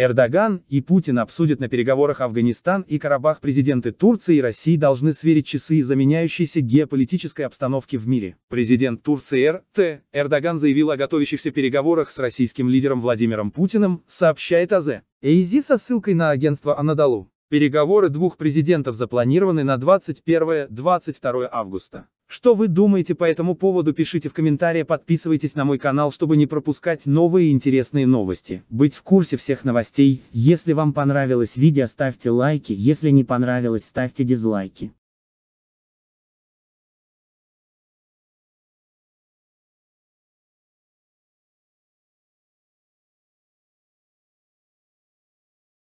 Эрдоган и Путин обсудят на переговорах Афганистан и Карабах президенты Турции и России должны сверить часы из-за меняющейся геополитической обстановки в мире. Президент Турции Р.Т. Эрдоган заявил о готовящихся переговорах с российским лидером Владимиром Путиным, сообщает АЗ. ЭйЗИ со ссылкой на агентство Анадолу. Переговоры двух президентов запланированы на 21-22 августа. Что вы думаете по этому поводу пишите в комментарии, подписывайтесь на мой канал, чтобы не пропускать новые интересные новости. Быть в курсе всех новостей, если вам понравилось видео ставьте лайки, если не понравилось ставьте дизлайки.